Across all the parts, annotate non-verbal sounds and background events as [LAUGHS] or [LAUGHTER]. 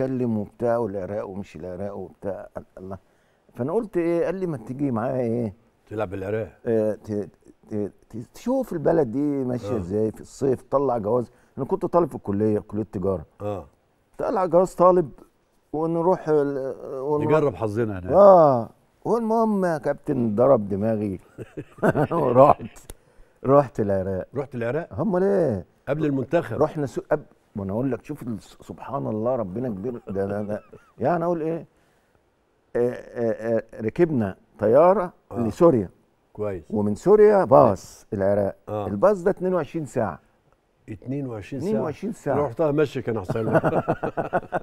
بيتكلم وبتاع والعراق ومش العراق وبتاع الله فانا قلت ايه قال لي ما تيجي معايا ايه تلعب العراق إيه تشوف البلد دي ماشيه آه. ازاي آه. في الصيف طلع جواز انا كنت طالب في الكليه كليه التجاره اه طلع جواز طالب ونروح نجرب حظنا هناك اه والمهم يا كابتن ضرب دماغي [LAUGHS] ورحت رحت العراق رحت العراق هم ليه قبل المنتخب رحنا سوق قبل ما انا اقول لك شوف سبحان الله ربنا كبير ده ده, ده يعني اقول ايه آآ آه، آآ آه، آه، ركبنا طياره آه. لسوريا كويس ومن سوريا باص العراق آه. الباص ده 22 ساعه 22 ساعه 22 ساعه رحتها مشي كان احسن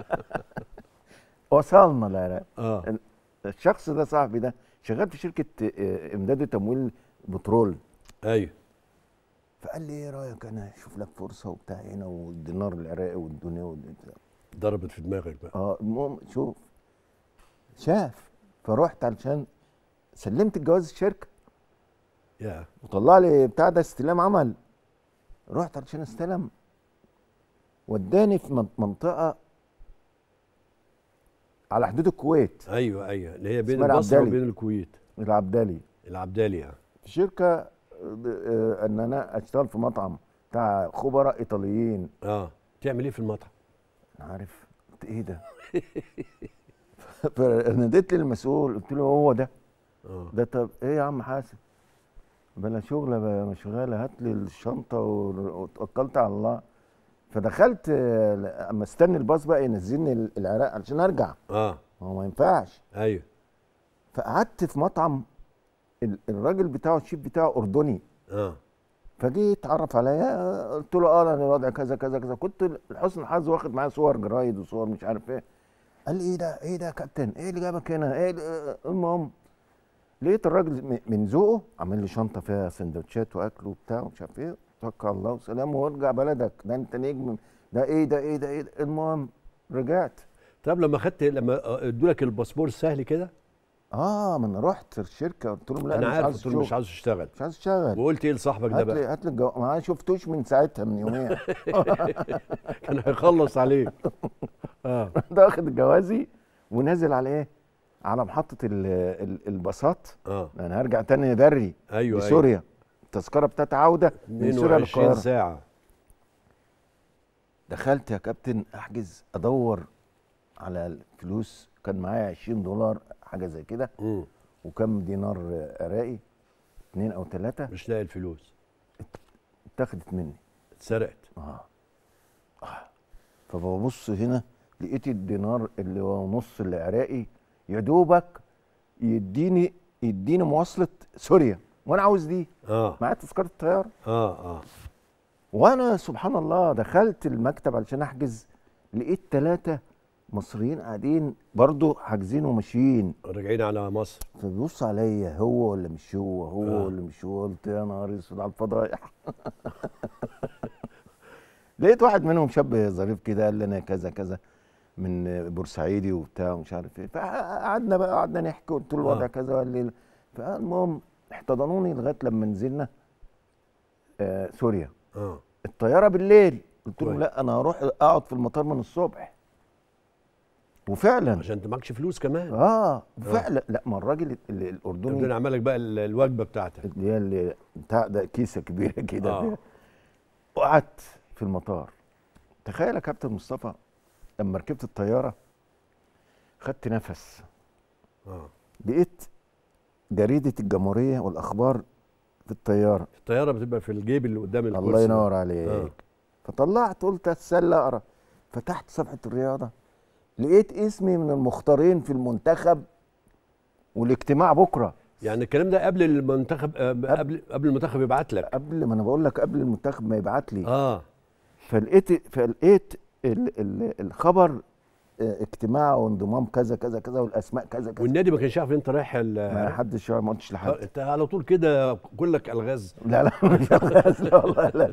[LAUGHS] وصلنا العراق آه. الشخص ده صاحبي ده شغال في شركه امداد وتمويل بترول ايوه فقال لي ايه رايك انا اشوف لك فرصه وبتاع هنا والدينار العراقي والدنيا والبتاع ضربت في دماغك بقى اه المهم شوف شاف فروحت علشان سلمت الجواز الشركه يا yeah. وطلع لي بتاع ده استلام عمل رحت علشان استلم وداني في منطقه على حدود الكويت ايوه ايوه اللي هي بين مصر وبين الكويت العبدالي العبدالي يعني في شركه آه، ان انا اشتغل في مطعم بتاع خبراء ايطاليين اه تعمل ايه في المطعم؟ انا عارف ايه ده؟ [LAUGHS] فناديت للمسؤول قلت له هو ده آه. ده طب ايه يا عم حاسب؟ بلا شغله بلا شغاله هات لي الشنطه وتوكلت على الله فدخلت اما آه، استنى الباص بقى ينزلني العراق علشان ارجع اه هو ما ينفعش ايوه فقعدت في مطعم الراجل بتاعه الشيف بتاعه اردني اه فجيت اتعرف عليا قلت له اه انا الوضع كذا كذا كذا كنت لحسن الحظ واخد معايا صور جرايد وصور مش عارف ايه قال لي ايه ده ايه ده يا كابتن ايه اللي جابك هنا ايه المهم لقيت الراجل من ذوقه عامل لي شنطه فيها سندوتشات واكل وبتاع ومش عارف ايه توكل الله وسلام وارجع بلدك ده انت نجم ده ايه ده ايه ده ايه المهم رجعت طب لما خدت لما ادوا لك الباسبور سهل كده اه ما انا رحت الشركه قلت لهم لا انا, أنا عارف قلت لهم مش عاوز اشتغل مش عايز اشتغل وقلت ايه لصاحبك ده بقى؟ هات لي الجو... ما شفتوش من ساعتها من يومين [LAUGHS] كان هيخلص عليك [LAUGHS] اه ده واخد جوازي ونازل على ايه؟ على محطه الـ الـ الباصات اه انا هرجع تاني بري أيوة،, ايوه لسوريا أيوة. التذكره بتاعت عوده من سوريا للقاهره ساعه دخلت يا كابتن احجز ادور على الفلوس كان معايا 20 دولار حاجه زي كده وكم دينار عراقي اثنين او ثلاثه مش لاقي الفلوس اتاخدت مني اتسرقت اه اه فببص هنا لقيت الدينار اللي هو نص العراقي يا دوبك يديني يديني مواصله سوريا وانا عاوز دي اه معايا تذكره الطياره اه اه وانا سبحان الله دخلت المكتب علشان احجز لقيت ثلاثه مصريين قاعدين برضه حاجزين وماشيين راجعين على مصر فبيبص عليا هو ولا مش هو هو آه. ولا مش هو قلت يا نهار اسود على الفضايح [LAUGHS] لقيت واحد منهم شاب ظريف كده قال لي انا كذا كذا من بورسعيدي وبتاع ومش عارف ايه فقعدنا بقى قعدنا نحكي قلت له الوضع آه. كذا قال لي فالمهم احتضنوني لغايه لما نزلنا آه سوريا آه. الطياره بالليل قلت لهم لا انا هروح اقعد في المطار من الصبح وفعلا عشان انت معكش فلوس كمان اه, آه. فعلا لا ما الراجل الاردني ربنا عمل لك بقى الوجبه بتاعتك اللي هي اللي بتاع ده كيسه كبيره كده آه. وقعدت في المطار تخيل يا كابتن مصطفى لما ركبت الطياره خدت نفس اه لقيت جريده الجمهوريه والاخبار في الطياره الطياره بتبقى في الجيب اللي قدام الكرسي الله ينور عليك آه. فطلعت قلت اتسلى اقرا فتحت صفحه الرياضه لقيت اسمي من المختارين في المنتخب والاجتماع بكره يعني الكلام ده قبل المنتخب آه، قبل قبل المنتخب يبعت لك قبل ما انا بقول لك قبل المنتخب ما يبعت لي اه فلقيت فلقيت الخبر اجتماع وانضمام كذا كذا كذا والاسماء كذا كذا والنادي ما كانش يعرف انت رايح ما حدش ما قلتش لحد أه، انت على طول كده كلك الغاز لا لا مش الغاز لا والله لا لا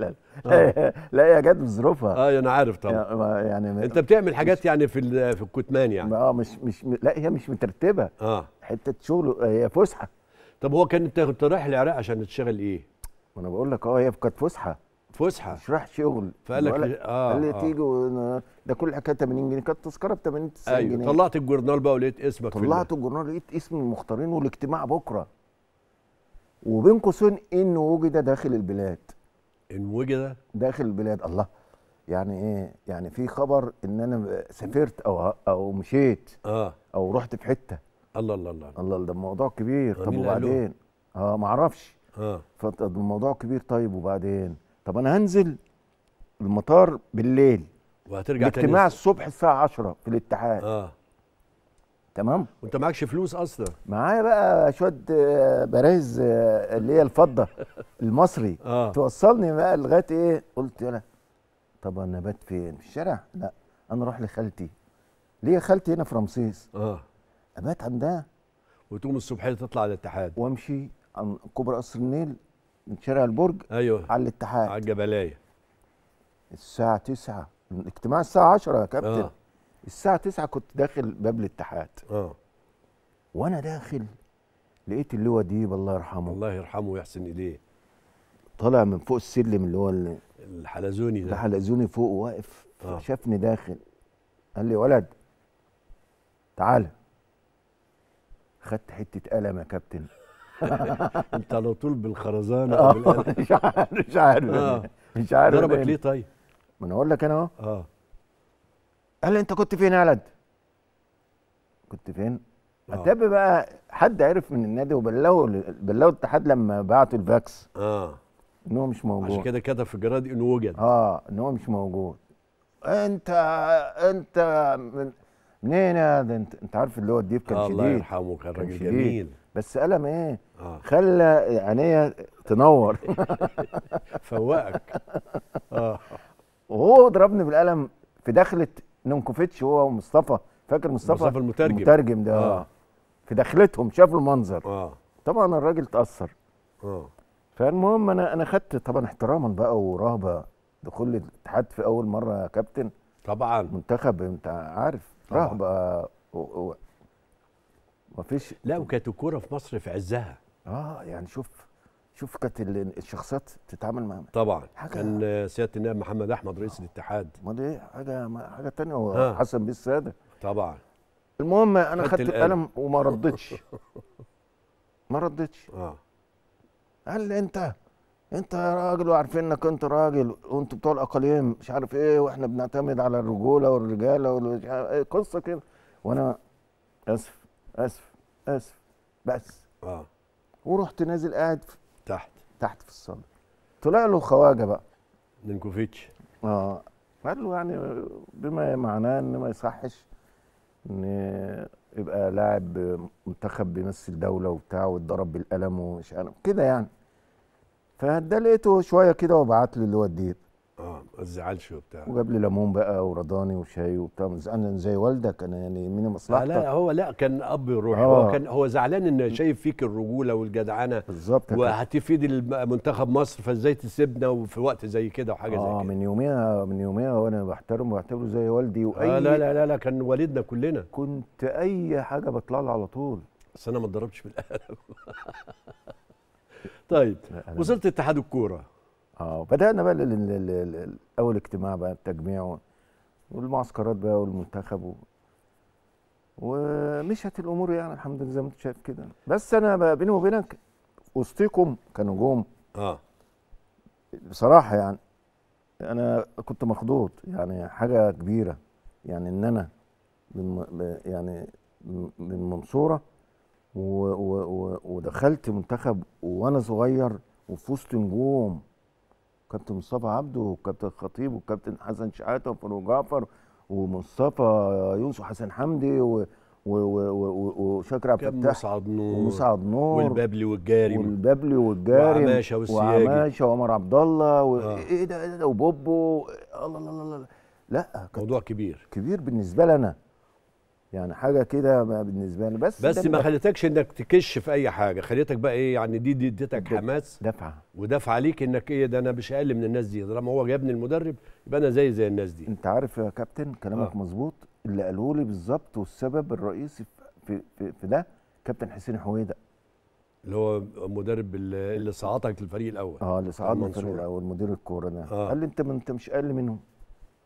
لا, لا آه. هي جت بظروفها اه انا عارف طبعا يعني, يعني انت بتعمل حاجات يعني في في الكتمان يعني اه مش مش لا هي مش مترتبه اه حته شغل هي فسحه طب هو كان انت كنت رايح العراق عشان تشتغل ايه؟ ما انا بقول لك اه هي كانت فسحه فسحه مش راح شغل فقال لك إيه؟ اه قال لي آه. تيجي ده كل حكايه 80 جنيه كانت تذكره ب 80 90 أيوه. جنيه طلعت الجورنال بقى ولقيت اسمك طلعت الجورنال لقيت اسم المختارين والاجتماع بكره وبين قوسين ان وجد داخل البلاد ان وجد داخل البلاد الله يعني ايه يعني في خبر ان انا سافرت او او مشيت اه او رحت في حته الله الله الله الله ده موضوع كبير طب وبعدين اه ما اعرفش اه فالموضوع كبير طيب وبعدين طب انا هنزل المطار بالليل وهترجع تاني اجتماع الصبح الساعه 10 في الاتحاد اه تمام وانت معكش فلوس اصلا معايا بقى شويه آه، برايز آه، اللي هي الفضه المصري [LAUGHS] آه. توصلني بقى لغايه ايه قلت انا طب انا بات فين في الشارع لا انا اروح لخالتي ليه خالتي هنا في رمسيس اه ابات عندها وتقوم الصبحيه تطلع على الاتحاد وامشي عن كوبري قصر النيل من شارع البرج ايوه على الاتحاد على الجبلايه الساعه 9 الاجتماع الساعه 10 يا كابتن آه. الساعه 9 كنت داخل باب الاتحاد اه وانا داخل لقيت اللواء ديب الله يرحمه الله يرحمه ويحسن اليه طالع من فوق السلم اللي هو اللي الحلزوني ده الحلزوني فوق واقف آه. شافني داخل قال لي ولد تعالى خدت حته قلم يا كابتن [LAUGHS] انت على طول بالخرزانه آه، [LAUGHS] مش عارف مش عارف آه. يعني، مش عارف ضربك يعني. ليه طيب؟ ما انا اقول لك انا اهو اه قال لي انت كنت فين يا ولد؟ كنت فين؟ آه. اتاب بقى حد عرف من النادي وبلغوا بلغوا الاتحاد لما بعتوا الفاكس اه ان هو مش موجود عشان كده كتب في الجرائد انه وجد اه ان هو مش موجود انت انت من منين يا ده انت, انت عارف اللي هو الديب كان شديد الله يرحمه كان راجل جميل بس قلم ايه آه. خلى عينيا تنور [LAUGHS] فوقك اه وهو ضربني بالقلم في دخله نونكوفيتش هو ومصطفى فاكر مصطفى مصطفى المترجم المترجم ده آه. في دخلتهم شافوا المنظر آه. طبعا الراجل تاثر اه فالمهم انا انا خدت طبعا احتراما بقى ورهبه دخول الاتحاد في اول مره يا كابتن طبعا منتخب انت عارف رهبه مفيش لا وكانت الكوره في مصر في عزها اه يعني شوف شوف كانت الشخصيات بتتعامل معاها طبعا كان سياده النائب محمد احمد رئيس الاتحاد امال ايه حاجه حاجه ثانيه آه. حسن بيه الساده طبعا المهم انا خدت القلم وما ردتش [LAUGHS] ما ردتش اه قال لي انت انت يا راجل وعارفين انك انت راجل وانت بتوع الاقاليم مش عارف ايه واحنا بنعتمد على الرجوله والرجاله إيه. قصه كده وانا اسف اسف اسف بس اه ورحت نازل قاعد في تحت تحت في الصاله طلع له خواجه بقى لينكوفيتش اه قال له يعني بما معناه ان ما يصحش ان يبقى لاعب منتخب بيمثل دوله وبتاع واتضرب بالقلم ومش كده يعني فده لقيته شويه كده وبعت لي اللي هو الدير اه ما تزعلش وبتاع وجاب لي ليمون بقى ورضاني وشاي وبتاع انا زي والدك انا يعني مين مصلحتك لا هو لا كان اب روحي آه. هو كان هو زعلان ان شايف فيك الرجوله والجدعنه بالظبط وهتفيد منتخب مصر فازاي تسيبنا وفي وقت زي كده وحاجه آه زي كده اه من يوميها من يوميها وانا بحترم واعتبره زي والدي آه، واي آه لا لا لا لا كان والدنا كلنا كنت اي حاجه بطلع له على طول بس انا ما اتضربتش بالقلم [LAUGHS] طيب وصلت اتحاد الكوره اه بدانا بقى اول اجتماع بقى التجميع والمعسكرات بقى والمنتخب و... ومشت الامور يعني الحمد لله زي ما انت شايف كده بس انا بقى بيني وبينك وسطيكم كنجوم اه بصراحه يعني انا كنت مخضوض يعني حاجه كبيره يعني ان انا من يعني من المنصوره ودخلت منتخب وانا صغير وفي وسط نجوم كابتن مصطفى عبده وكابتن الخطيب وكابتن حسن شحاته وفاروق جعفر ومصطفى يوسف وحسن حمدي و وشاكر عبد الفتاح ومسعد نور ومسعد نور والبابلي والجاري والبابلي والجاري وعماشه والسياجي وعماشه وعمر عبد الله و... آه. ايه ده ايه ده وبوبو الله الله الله لا موضوع كبير كبير بالنسبه لنا يعني حاجه كده بالنسبه لي بس بس ما خليتكش انك تكش في اي حاجه خليتك بقى ايه يعني دي دي اديتك حماس دفعه ودفعه ليك انك ايه ده انا مش اقل من الناس دي طالما هو جابني المدرب يبقى انا زي زي الناس دي انت عارف يا كابتن كلامك آه. مظبوط اللي قاله لي بالظبط والسبب الرئيسي في في, في ده كابتن حسين حويده اللي هو مدرب اللي صعدك للفريق الاول اه اللي صعدنا الفريق الاول مدير الكوره ده آه. قال لي انت انت مش اقل منهم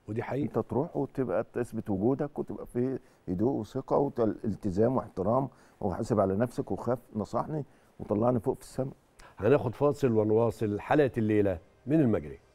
ودي حقيقه انت تروح وتبقى تثبت وجودك وتبقى في هدوء وثقه والتزام واحترام وحاسب على نفسك وخاف نصحني وطلعني فوق في السماء هناخد فاصل ونواصل حلقه الليله من المجري